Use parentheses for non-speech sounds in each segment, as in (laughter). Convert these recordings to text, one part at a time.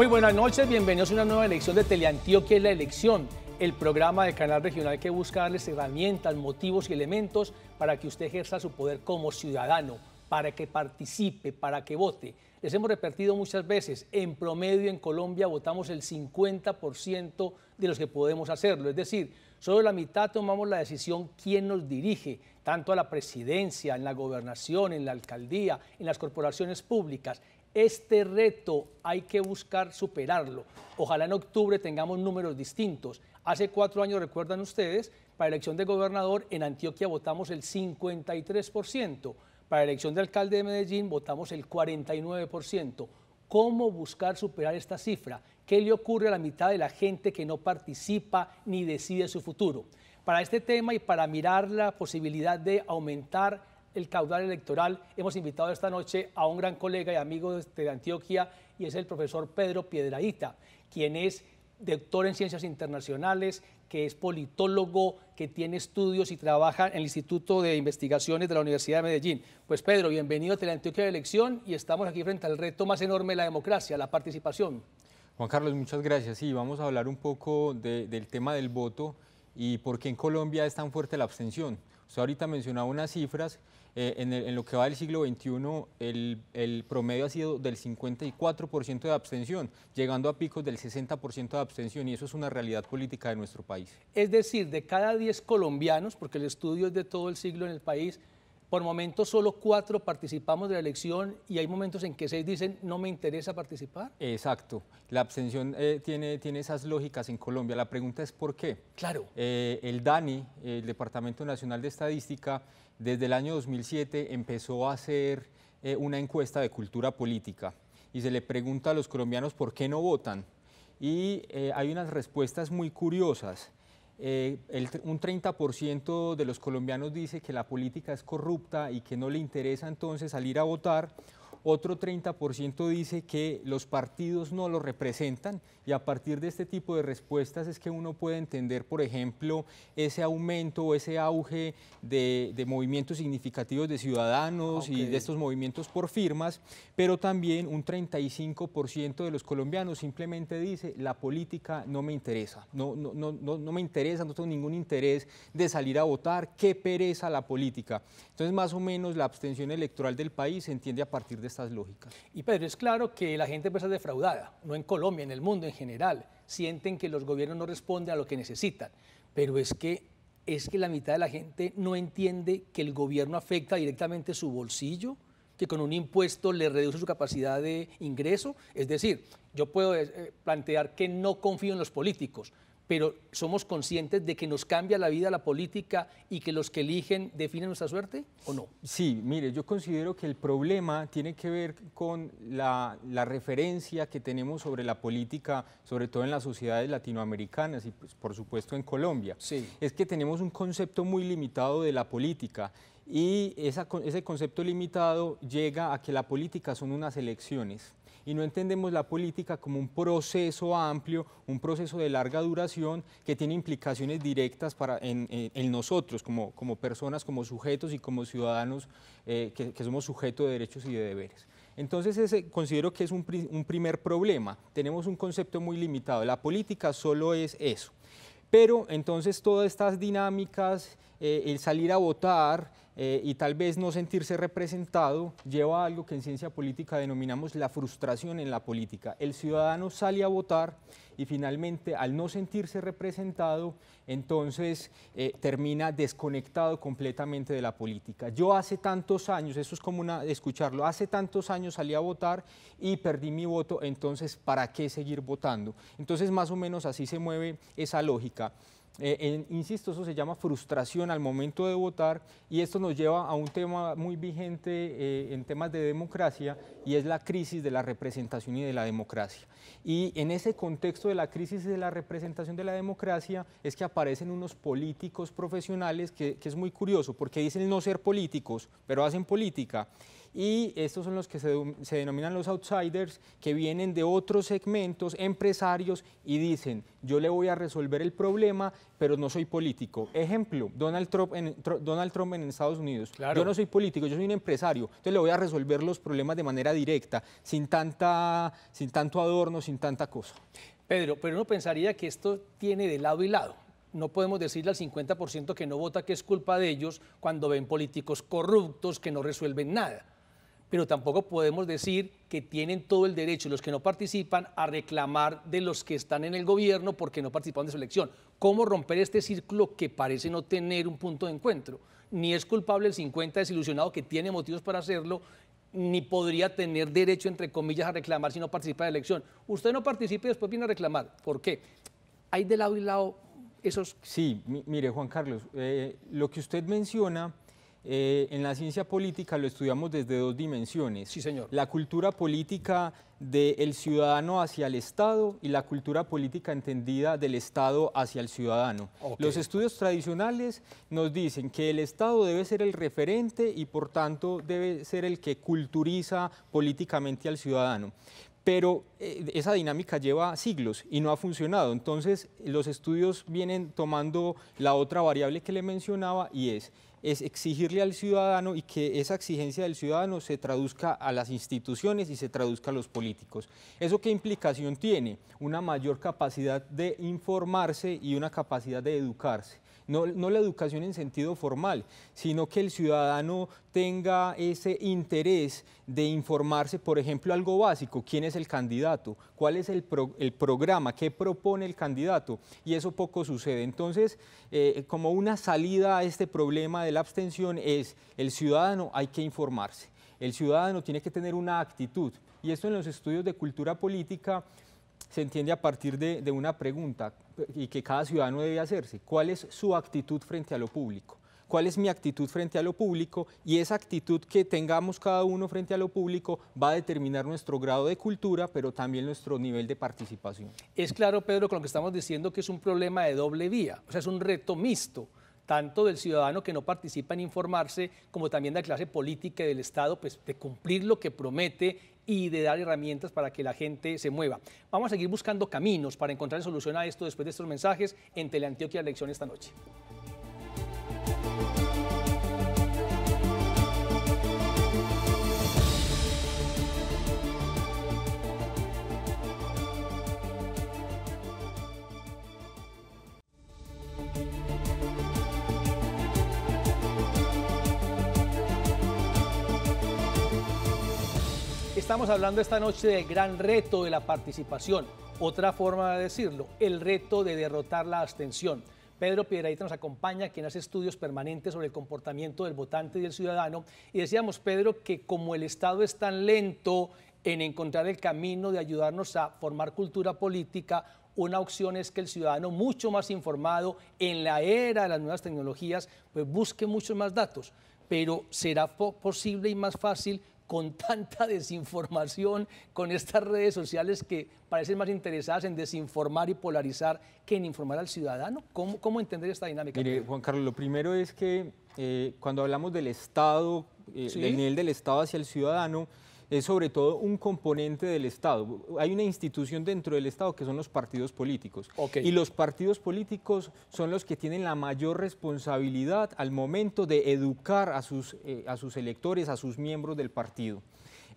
Muy buenas noches, bienvenidos a una nueva elección de Teleantioquia es la elección, el programa del canal regional que busca darles herramientas, motivos y elementos para que usted ejerza su poder como ciudadano, para que participe, para que vote. Les hemos repetido muchas veces, en promedio en Colombia votamos el 50% de los que podemos hacerlo, es decir, solo la mitad tomamos la decisión quién nos dirige, tanto a la presidencia, en la gobernación, en la alcaldía, en las corporaciones públicas. Este reto hay que buscar superarlo. Ojalá en octubre tengamos números distintos. Hace cuatro años, recuerdan ustedes, para elección de gobernador en Antioquia votamos el 53%, para elección de alcalde de Medellín votamos el 49%. ¿Cómo buscar superar esta cifra? ¿Qué le ocurre a la mitad de la gente que no participa ni decide su futuro? Para este tema y para mirar la posibilidad de aumentar el caudal electoral. Hemos invitado esta noche a un gran colega y amigo de Antioquia y es el profesor Pedro Piedradita, quien es doctor en ciencias internacionales, que es politólogo, que tiene estudios y trabaja en el Instituto de Investigaciones de la Universidad de Medellín. Pues Pedro, bienvenido a Antioquia de Elección y estamos aquí frente al reto más enorme de la democracia, la participación. Juan Carlos, muchas gracias. Sí, vamos a hablar un poco del tema del voto y por qué en Colombia es tan fuerte la abstención. Usted ahorita mencionaba unas cifras eh, en, lo que va del siglo XXI, el, promedio ha sido del 54% de abstención, llegando a picos del 60% de abstención, y eso es una realidad política de nuestro país. Es decir, de cada 10 colombianos, porque el estudio es de todo el siglo en el país, por momentos solo 4 participamos de la elección y hay momentos en que seis dicen no me interesa participar. Exacto. La abstención eh, tiene, tiene esas lógicas en Colombia. La pregunta es por qué. Claro. Eh, el DANI, el Departamento Nacional de Estadística, desde el año 2007 empezó a hacer eh, una encuesta de cultura política y se le pregunta a los colombianos por qué no votan. Y eh, hay unas respuestas muy curiosas. Eh, un 30% de los colombianos dice que la política es corrupta y que no le interesa entonces salir a votar. Otro 30% dice que los partidos no lo representan y a partir de este tipo de respuestas es que uno puede entender, por ejemplo, ese aumento o ese auge de, movimientos significativos de ciudadanos y de estos movimientos por firmas, pero también un 35% de los colombianos simplemente dice la política no me interesa, no, no me interesa, no tengo ningún interés de salir a votar, qué pereza la política. Entonces, más o menos la abstención electoral del país se entiende a partir de lógicas. Y Pedro, es claro que la gente empieza ser defraudada, no en Colombia, en el mundo en general. Sienten que los gobiernos no responden a lo que necesitan, pero es que es que la mitad de la gente no entiende que el gobierno afecta directamente su bolsillo, que con un impuesto le reduce su capacidad de ingreso. Es decir, yo puedo eh, eh, plantear que no confío en los políticos, pero somos conscientes de que nos cambia la vida la política y que los que eligen definen nuestra suerte o no? Sí, mire, yo considero que el problema tiene que ver con la, referencia que tenemos sobre la política, sobre todo en las sociedades latinoamericanas y pues, por supuesto en Colombia. Es que tenemos un concepto muy limitado de la política y ese concepto limitado llega a que la política son unas elecciones y no entendemos la política como un proceso amplio, un proceso de larga duración que tiene implicaciones directas para, en, nosotros como, personas, como sujetos y como ciudadanos eh, que, somos sujetos de derechos y de deberes. Entonces considero que es un, primer problema. Tenemos un concepto muy limitado. La política solo es eso. Pero entonces todas estas dinámicas, eh, el salir a votar, eh, y tal vez no sentirse representado lleva a algo que en ciencia política denominamos la frustración en la política. El ciudadano sale a votar y finalmente al no sentirse representado, entonces eh, termina desconectado completamente de la política. Yo hace tantos años, eso es como una, escucharlo, hace tantos años salí a votar y perdí mi voto, entonces ¿para qué seguir votando? Entonces más o menos así se mueve esa lógica. Eh, insisto, eso se llama frustración al momento de votar y esto nos lleva a un tema muy vigente eh, en temas de democracia y es la crisis de la representación y de la democracia. Y en ese contexto de la crisis de la representación de la democracia es que aparecen unos políticos profesionales que, que es muy curioso porque dicen no ser políticos, pero hacen política y estos son los que se, denominan los outsiders, que vienen de otros segmentos, empresarios, y dicen, yo le voy a resolver el problema, pero no soy político. Ejemplo, Donald Trump en, Estados Unidos. Yo no soy político, yo soy un empresario, entonces le voy a resolver los problemas de manera directa, sin, tanta, sin tanto adorno, sin tanta cosa. Pedro, pero uno pensaría que esto tiene de lado y lado. No podemos decirle al 50% que no vota que es culpa de ellos cuando ven políticos corruptos que no resuelven nada pero tampoco podemos decir que tienen todo el derecho los que no participan a reclamar de los que están en el gobierno porque no participan de su elección. ¿Cómo romper este círculo que parece no tener un punto de encuentro? Ni es culpable el 50 desilusionado que tiene motivos para hacerlo, ni podría tener derecho, entre comillas, a reclamar si no participa de la elección. Usted no participa y después viene a reclamar. ¿Por qué? Hay de lado y lado esos... Sí, mire, Juan Carlos, eh, lo que usted menciona eh, en la ciencia política lo estudiamos desde dos dimensiones. Sí, señor. La cultura política del ciudadano hacia el Estado y la cultura política entendida del Estado hacia el ciudadano. Los estudios tradicionales nos dicen que el Estado debe ser el referente y por tanto debe ser el que culturiza políticamente al ciudadano pero eh, esa dinámica lleva siglos y no ha funcionado. Entonces, los estudios vienen tomando la otra variable que le mencionaba y es es exigirle al ciudadano y que esa exigencia del ciudadano se traduzca a las instituciones y se traduzca a los políticos. ¿Eso qué implicación tiene? Una mayor capacidad de informarse y una capacidad de educarse no, la educación en sentido formal, sino que el ciudadano tenga ese interés de informarse, por ejemplo, algo básico, quién es el candidato, cuál es el, programa, qué propone el candidato, y eso poco sucede. Entonces, eh, como una salida a este problema de la abstención es, el ciudadano hay que informarse, el ciudadano tiene que tener una actitud, y esto en los estudios de cultura política se entiende a partir de, una pregunta eh, y que cada ciudadano debe hacerse. ¿Cuál es su actitud frente a lo público? ¿Cuál es mi actitud frente a lo público? Y esa actitud que tengamos cada uno frente a lo público va a determinar nuestro grado de cultura, pero también nuestro nivel de participación. Es claro, Pedro, con lo que estamos diciendo que es un problema de doble vía, o sea, es un reto mixto tanto del ciudadano que no participa en informarse, como también de la clase política y del Estado, pues de cumplir lo que promete y de dar herramientas para que la gente se mueva. Vamos a seguir buscando caminos para encontrar solución a esto después de estos mensajes en Teleantioquia Lección esta noche. Estamos hablando esta noche del gran reto de la participación. Otra forma de decirlo, el reto de derrotar la abstención. Pedro Piedraíta nos acompaña, quien hace estudios permanentes sobre el comportamiento del votante y del ciudadano. Y decíamos, Pedro, que como el Estado es tan lento en encontrar el camino de ayudarnos a formar cultura política, una opción es que el ciudadano mucho más informado en la era de las nuevas tecnologías, pues busque muchos más datos. Pero será posible y más fácil con tanta desinformación, con estas redes sociales que parecen más interesadas en desinformar y polarizar que en informar al ciudadano? ¿Cómo, entender esta dinámica? Mire, Juan Carlos, lo primero es que eh, cuando hablamos del Estado, eh, del nivel del Estado hacia el ciudadano, es sobre todo un componente del Estado. Hay una institución dentro del Estado que son los partidos políticos. Y los partidos políticos son los que tienen la mayor responsabilidad al momento de educar a sus eh, electores, a sus miembros del partido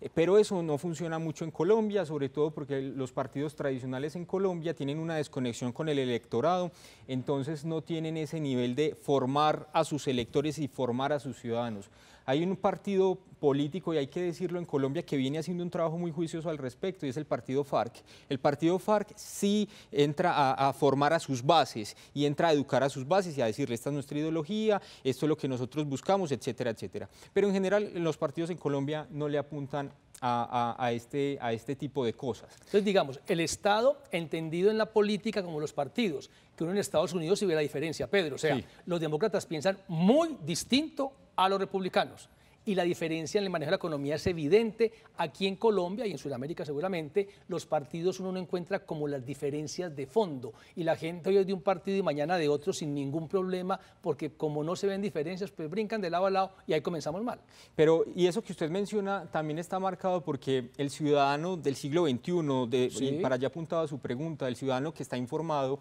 eh, pero eso no funciona mucho en Colombia, sobre todo porque los partidos tradicionales en Colombia tienen una desconexión con el electorado, entonces no tienen ese nivel de formar a sus electores y formar a sus ciudadanos. Hay un partido político, y hay que decirlo en Colombia, que viene haciendo un trabajo muy juicioso al respecto, y es el partido FARC. El partido FARC sí entra a, formar a sus bases y entra a educar a sus bases y a decirle, esta es nuestra ideología, esto es lo que nosotros buscamos, etcétera, etcétera. Pero en general los partidos en Colombia no le apuntan a, este, este, tipo de cosas. Entonces, digamos, el Estado entendido en la política como los partidos, que uno en Estados Unidos se ve la diferencia, Pedro. O sea, los demócratas piensan muy distinto a los republicanos. Y la diferencia en el manejo de la economía es evidente. Aquí en Colombia y en Sudamérica seguramente los partidos uno no encuentra como las diferencias de fondo. Y la gente hoy es de un partido y mañana de otro sin ningún problema, porque como no se ven diferencias, pues brincan de lado a lado y ahí comenzamos mal. Pero, y eso que usted menciona también está marcado porque el ciudadano del siglo XXI, para allá apuntaba su pregunta, el ciudadano que está informado,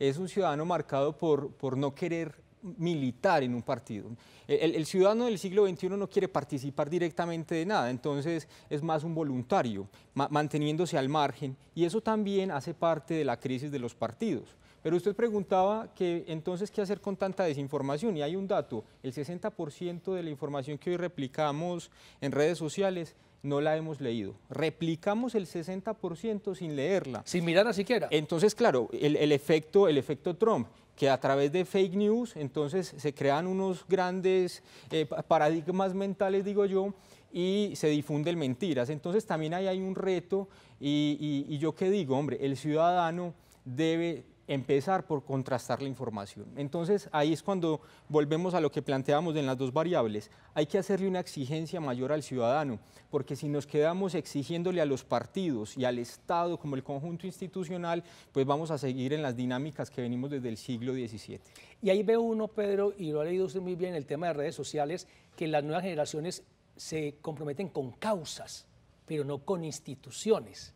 es un ciudadano marcado por, por no querer militar en un partido. El, ciudadano del siglo XXI no quiere participar directamente de nada, entonces es más un voluntario, manteniéndose al margen, y eso también hace parte de la crisis de los partidos. Pero usted preguntaba que entonces qué hacer con tanta desinformación, y hay un dato, el 60% de la información que hoy replicamos en redes sociales no la hemos leído. Replicamos el 60% sin leerla. Sin mirarla siquiera. Entonces, claro, efecto, el efecto Trump que a través de fake news entonces se crean unos grandes eh, paradigmas mentales, digo yo, y se difunden mentiras. Entonces también ahí hay un reto y, y yo qué digo, hombre, el ciudadano debe empezar por contrastar la información. Entonces ahí es cuando volvemos a lo que planteamos en las dos variables. Hay que hacerle una exigencia mayor al ciudadano, porque si nos quedamos exigiéndole a los partidos y al Estado como el conjunto institucional, pues vamos a seguir en las dinámicas que venimos desde el siglo XVII. Y ahí veo uno, Pedro, y lo ha leído usted muy bien, el tema de redes sociales, que las nuevas generaciones se comprometen con causas, pero no con instituciones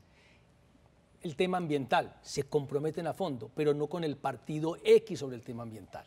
el tema ambiental, se comprometen a fondo, pero no con el partido X sobre el tema ambiental.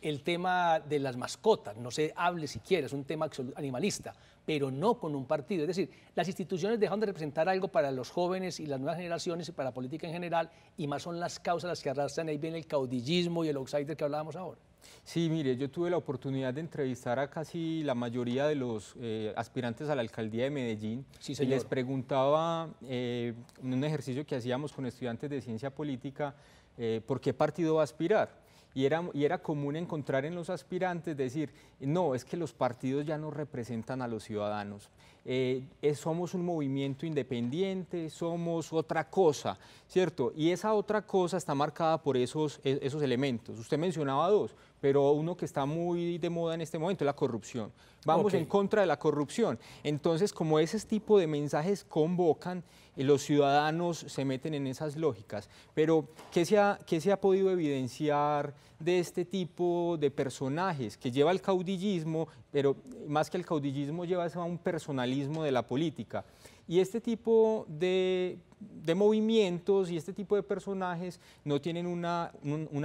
El tema de las mascotas, no se hable siquiera, es un tema animalista, pero no con un partido. Es decir, las instituciones dejan de representar algo para los jóvenes y las nuevas generaciones y para la política en general, y más son las causas las que arrastran, ahí viene el caudillismo y el outsider que hablábamos ahora. Sí, mire, yo tuve la oportunidad de entrevistar a casi la mayoría de los eh, aspirantes a la alcaldía de Medellín y les preguntaba eh, en un ejercicio que hacíamos con estudiantes de ciencia política eh, por qué partido va a aspirar. Y era, y era, común encontrar en los aspirantes decir, no, es que los partidos ya no representan a los ciudadanos. Eh, eh, somos un movimiento independiente, somos otra cosa, ¿cierto? Y esa otra cosa está marcada por esos, e, esos elementos. Usted mencionaba dos, pero uno que está muy de moda en este momento es la corrupción. Vamos en contra de la corrupción. Entonces, como ese tipo de mensajes convocan, eh, los ciudadanos se meten en esas lógicas. Pero, ¿qué se ha, qué se ha podido evidenciar de este tipo de personajes que lleva el caudillismo, pero más que el caudillismo lleva a un personalismo? de la política. Y este tipo de, movimientos y este tipo de personajes no tienen una,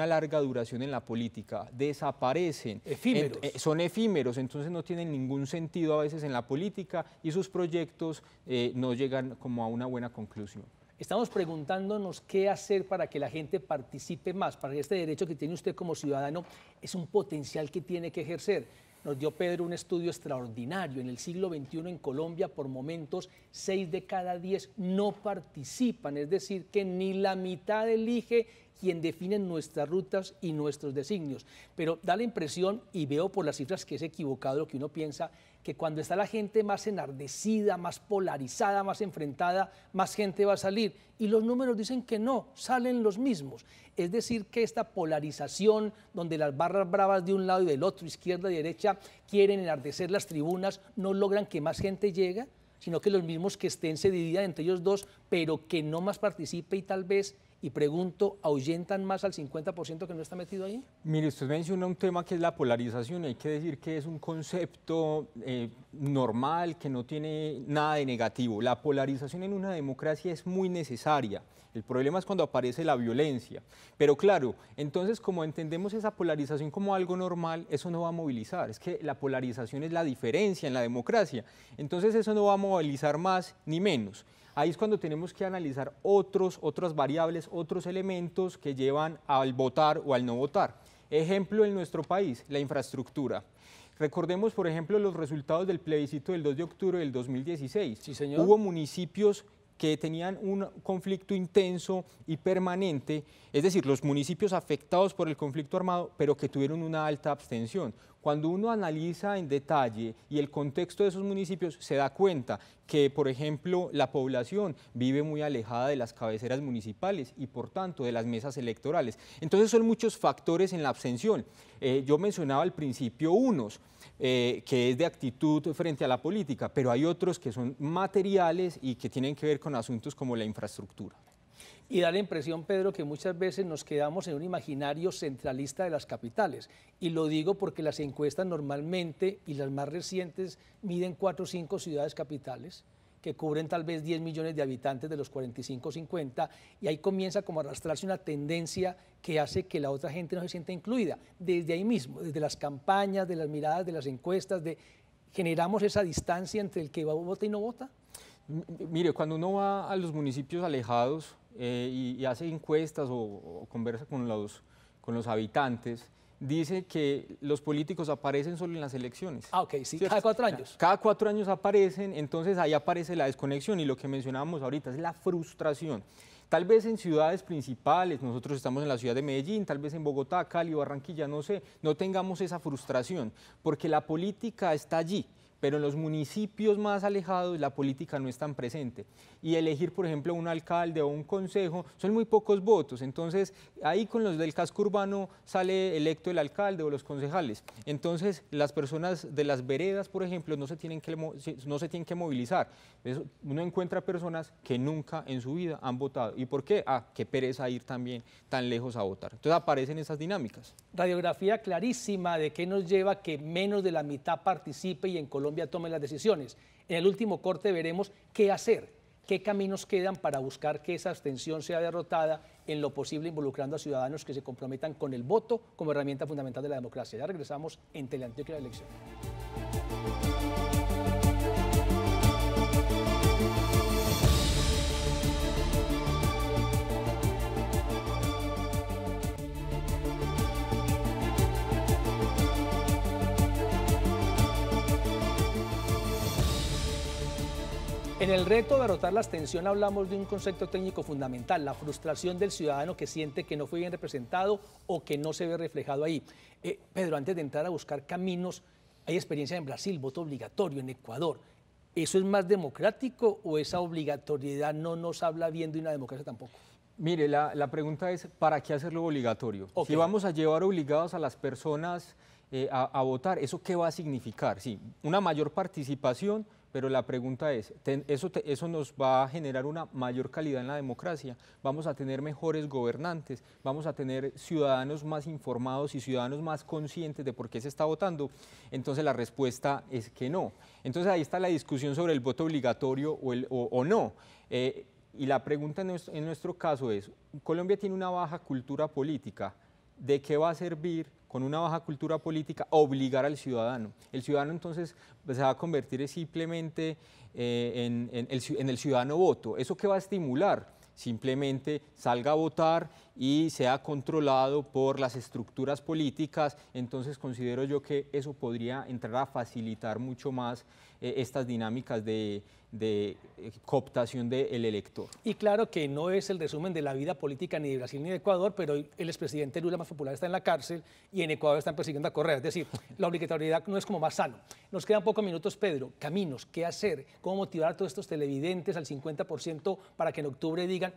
larga duración en la política, desaparecen. Eh, son efímeros, entonces no tienen ningún sentido a veces en la política y sus proyectos eh, no llegan como a una buena conclusión. Estamos preguntándonos qué hacer para que la gente participe más, para que este derecho que tiene usted como ciudadano es un potencial que tiene que ejercer nos dio Pedro un estudio extraordinario. En el siglo XXI en Colombia, por momentos, seis de cada 10 no participan, es decir, que ni la mitad elige quien define nuestras rutas y nuestros designios. Pero da la impresión, y veo por las cifras que es equivocado lo que uno piensa, que cuando está la gente más enardecida, más polarizada, más enfrentada, más gente va a salir. Y los números dicen que no, salen los mismos. Es decir, que esta polarización, donde las barras bravas de un lado y del otro, izquierda y derecha, quieren enardecer las tribunas, no logran que más gente llegue, sino que los mismos que estén se dividan entre ellos dos, pero que no más participe y tal vez y pregunto, ¿ahuyentan más al 50% que no está metido ahí? Mire, usted menciona un tema que es la polarización. Hay que decir que es un concepto eh, normal, que no tiene nada de negativo. La polarización en una democracia es muy necesaria. El problema es cuando aparece la violencia. Pero claro, entonces como entendemos esa polarización como algo normal, eso no va a movilizar. Es que la polarización es la diferencia en la democracia. Entonces eso no va a movilizar más ni menos. Ahí es cuando tenemos que analizar otros, otras variables, otros elementos que llevan al votar o al no votar. Ejemplo en nuestro país, la infraestructura. Recordemos, por ejemplo, los resultados del plebiscito del 2 de octubre del 2016. Hubo municipios que tenían un conflicto intenso y permanente, es decir, los municipios afectados por el conflicto armado, pero que tuvieron una alta abstención. Cuando uno analiza en detalle y el contexto de esos municipios, se da cuenta que, por ejemplo, la población vive muy alejada de las cabeceras municipales y, por tanto, de las mesas electorales. Entonces, son muchos factores en la abstención. Eh, yo mencionaba al principio unos, eh, que es de actitud frente a la política, pero hay otros que son materiales y que tienen que ver con asuntos como la infraestructura y da la impresión, Pedro, que muchas veces nos quedamos en un imaginario centralista de las capitales. Y lo digo porque las encuestas normalmente y las más recientes miden cuatro o cinco ciudades capitales que cubren tal vez 10 millones de habitantes de los 45 50, y ahí comienza como a arrastrarse una tendencia que hace que la otra gente no se sienta incluida. Desde ahí mismo, desde las campañas, de las miradas, de las encuestas, de, generamos esa distancia entre el que vota y no vota. mire, cuando uno va a los municipios alejados, eh, y, hace encuestas o, conversa con los, con los habitantes, dice que los políticos aparecen solo en las elecciones. Ah, ok, sí, cada cuatro años. Cada cuatro años aparecen, entonces ahí aparece la desconexión y lo que mencionábamos ahorita es la frustración. Tal vez en ciudades principales, nosotros estamos en la ciudad de Medellín, tal vez en Bogotá, Cali, Barranquilla, no sé, no tengamos esa frustración, porque la política está allí pero en los municipios más alejados la política no es tan presente. Y elegir, por ejemplo, un alcalde o un consejo son muy pocos votos. Entonces, ahí con los del casco urbano sale electo el alcalde o los concejales. Entonces, las personas de las veredas, por ejemplo, no se tienen que, no se tienen que movilizar. Uno encuentra personas que nunca en su vida han votado. ¿Y por qué? Ah, qué pereza ir también tan lejos a votar. Entonces, aparecen esas dinámicas. Radiografía clarísima de qué nos lleva que menos de la mitad participe y en Colombia Colombia tome las decisiones. En el último corte veremos qué hacer, qué caminos quedan para buscar que esa abstención sea derrotada en lo posible involucrando a ciudadanos que se comprometan con el voto como herramienta fundamental de la democracia. Ya regresamos en Teleantioquia la elección. En el reto de derrotar la abstención hablamos de un concepto técnico fundamental, la frustración del ciudadano que siente que no fue bien representado o que no se ve reflejado ahí. Eh, Pedro, antes de entrar a buscar caminos, hay experiencia en Brasil, voto obligatorio, en Ecuador. ¿Eso es más democrático o esa obligatoriedad no nos habla bien de una democracia tampoco? Mire, la, pregunta es, ¿para qué hacerlo obligatorio? o Si vamos a llevar obligados a las personas eh, a votar, ¿eso qué va a significar? Sí, una mayor participación, pero la pregunta es, eso, eso nos va a generar una mayor calidad en la democracia, vamos a tener mejores gobernantes, vamos a tener ciudadanos más informados y ciudadanos más conscientes de por qué se está votando. Entonces la respuesta es que no. Entonces ahí está la discusión sobre el voto obligatorio o, no. Eh, y la pregunta en nuestro caso es, Colombia tiene una baja cultura política, ¿de qué va a servir? con una baja cultura política, obligar al ciudadano. El ciudadano entonces se va a convertir simplemente eh, en, en el ciudadano voto. ¿Eso qué va a estimular? Simplemente salga a votar y sea controlado por las estructuras políticas, entonces considero yo que eso podría entrar a facilitar mucho más eh, estas dinámicas de, eh, cooptación del elector. Y claro que no es el resumen de la vida política ni de Brasil ni de Ecuador, pero el expresidente Lula más popular está en la cárcel y en Ecuador están persiguiendo a Correa. Es decir, (laughs) la obligatoriedad no es como más sano. Nos quedan pocos minutos, Pedro. Caminos, ¿qué hacer? ¿Cómo motivar a todos estos televidentes al 50% para que en octubre digan,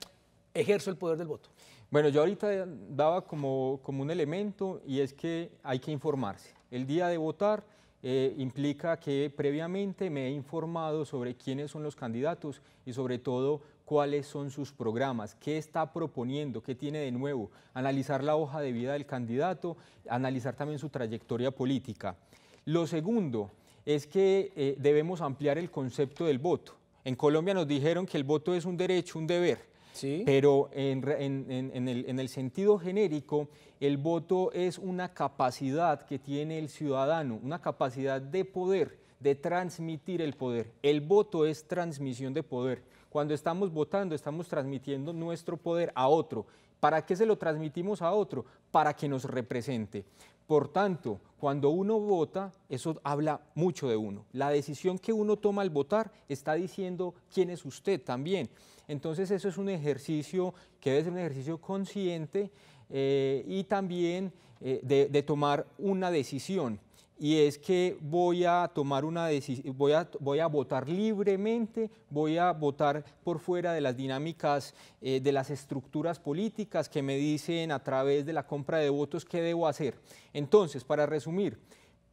ejerzo el poder del voto? Bueno, yo ahorita daba como, como un elemento y es que hay que informarse. El día de votar eh, implica que previamente me he informado sobre quiénes son los candidatos y sobre todo cuáles son sus programas, qué está proponiendo, qué tiene de nuevo, analizar la hoja de vida del candidato, analizar también su trayectoria política. Lo segundo es que eh, debemos ampliar el concepto del voto. En Colombia nos dijeron que el voto es un derecho, un deber pero en, el, en el sentido genérico, el voto es una capacidad que tiene el ciudadano, una capacidad de poder, de transmitir el poder. El voto es transmisión de poder. Cuando estamos votando, estamos transmitiendo nuestro poder a otro. ¿Para qué se lo transmitimos a otro? Para que nos represente. Por tanto, cuando uno vota, eso habla mucho de uno. La decisión que uno toma al votar está diciendo quién es usted también. Entonces eso es un ejercicio que debe ser un ejercicio consciente eh, y también eh, de tomar una decisión y es que voy a tomar una decisión, voy a, votar libremente, voy a votar por fuera de las dinámicas eh, de las estructuras políticas que me dicen a través de la compra de votos qué debo hacer. Entonces, para resumir,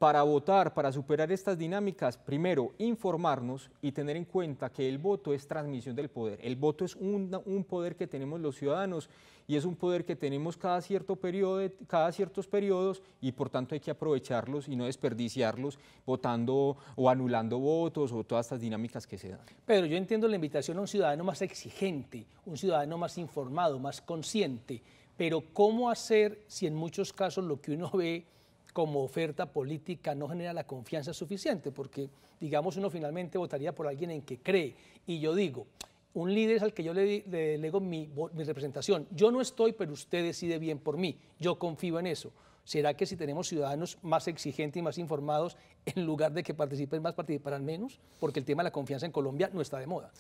para votar, para superar estas dinámicas, primero informarnos y tener en cuenta que el voto es transmisión del poder. El voto es un, poder que tenemos los ciudadanos y es un poder que tenemos cada, cierto periodo, cada ciertos periodos y por tanto hay que aprovecharlos y no desperdiciarlos votando o anulando votos o todas estas dinámicas que se dan. Pero yo entiendo la invitación a un ciudadano más exigente, un ciudadano más informado, más consciente, pero ¿cómo hacer si en muchos casos lo que uno ve como oferta política no genera la confianza suficiente, porque digamos uno finalmente votaría por alguien en que cree. Y yo digo, un líder es al que yo le, delego mi, representación. Yo no estoy, pero usted decide bien por mí. Yo confío en eso. ¿Será que si tenemos ciudadanos más exigentes y más informados, en lugar de que participen más, participarán menos? Porque el tema de la confianza en Colombia no está de moda.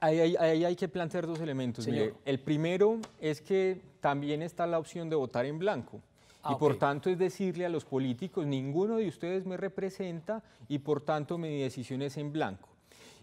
Ahí, hay que plantear dos elementos, Señor. El primero es que también está la opción de votar en blanco. Ah, y por tanto es decirle a los políticos, ninguno de ustedes me representa y por tanto mi decisión es en blanco.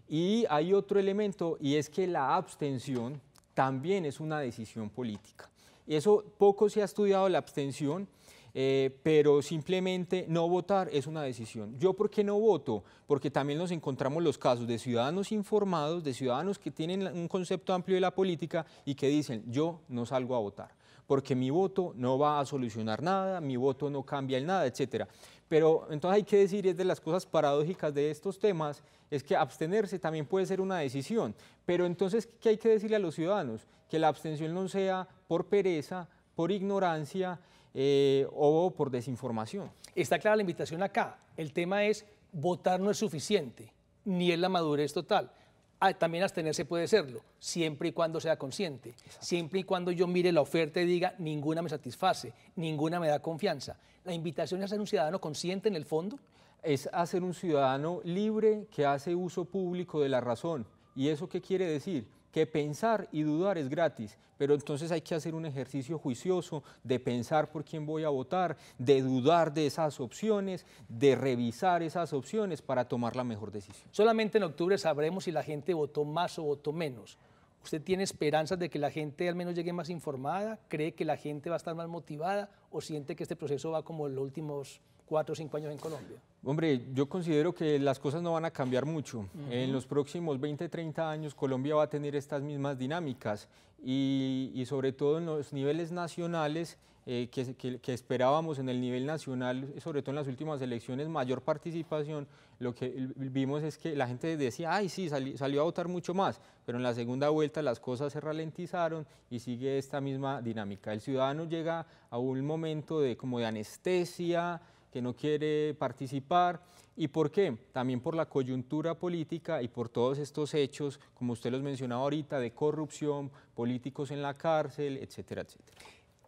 Y hay otro elemento y es que la abstención también es una decisión política. Eso poco se ha estudiado la abstención, eh, pero simplemente no votar es una decisión. ¿Yo por qué no voto? Porque también nos encontramos los casos de ciudadanos informados, de ciudadanos que tienen un concepto amplio de la política y que dicen, yo no salgo a votar porque mi voto no va a solucionar nada, mi voto no cambia en nada, etcétera. Pero entonces hay que decir, es de las cosas paradójicas de estos temas, es que abstenerse también puede ser una decisión. Pero entonces, ¿qué hay que decirle a los ciudadanos? Que la abstención no sea por pereza, por ignorancia eh, o por desinformación. Está clara la invitación acá. El tema es, votar no es suficiente, ni es la madurez total. Ah, también abstenerse puede serlo, siempre y cuando sea consciente, siempre y cuando yo mire la oferta y diga, ninguna me satisface, ninguna me da confianza. La invitación es ser un ciudadano consciente en el fondo. Es hacer un ciudadano libre que hace uso público de la razón. ¿Y eso qué quiere decir? que pensar y dudar es gratis, pero entonces hay que hacer un ejercicio juicioso de pensar por quién voy a votar, de dudar de esas opciones, de revisar esas opciones para tomar la mejor decisión. Solamente en octubre sabremos si la gente votó más o votó menos. ¿Usted tiene esperanzas de que la gente al menos llegue más informada? ¿Cree que la gente va a estar más motivada o siente que este proceso va como los últimos cuatro o cinco años en Colombia? Hombre, yo considero que las cosas no van a cambiar mucho. En los próximos 20, 30 años Colombia va a tener estas mismas dinámicas y, sobre todo en los niveles nacionales eh, que, esperábamos en el nivel nacional, sobre todo en las últimas elecciones, mayor participación, lo que vimos es que la gente decía, ay, sí, salió a votar mucho más, pero en la segunda vuelta las cosas se ralentizaron y sigue esta misma dinámica. El ciudadano llega a un momento de, como de anestesia, que no quiere participar. ¿Y por qué? También por la coyuntura política y por todos estos hechos, como usted los mencionaba ahorita, de corrupción, políticos en la cárcel, etcétera, etcétera.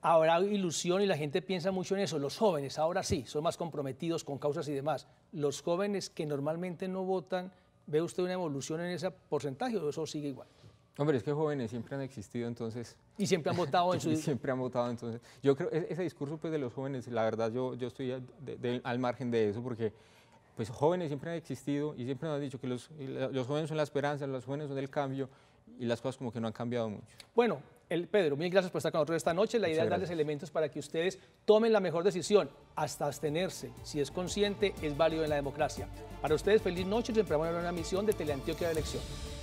Ahora ilusión y la gente piensa mucho en eso. Los jóvenes ahora sí son más comprometidos con causas y demás. Los jóvenes que normalmente no votan, ¿ve usted una evolución en ese porcentaje o eso sigue igual? Hombre, es que jóvenes siempre han existido, entonces... Y siempre han votado (laughs) en su... siempre han votado, entonces... Yo creo, e-, ese discurso pues, de los jóvenes, la verdad, yo, yo estoy al margen de eso, porque pues jóvenes siempre han existido y siempre nos han dicho que los, los jóvenes son la esperanza, los jóvenes son el cambio, y las cosas como que no han cambiado mucho. Bueno, el, Pedro, mil gracias por estar con nosotros esta noche. La idea es darles elementos para que ustedes tomen la mejor decisión, hasta abstenerse. Si es consciente, es válido en la democracia. Para ustedes, feliz noche y siempre hablar una misión de Teleantioquia de Elección.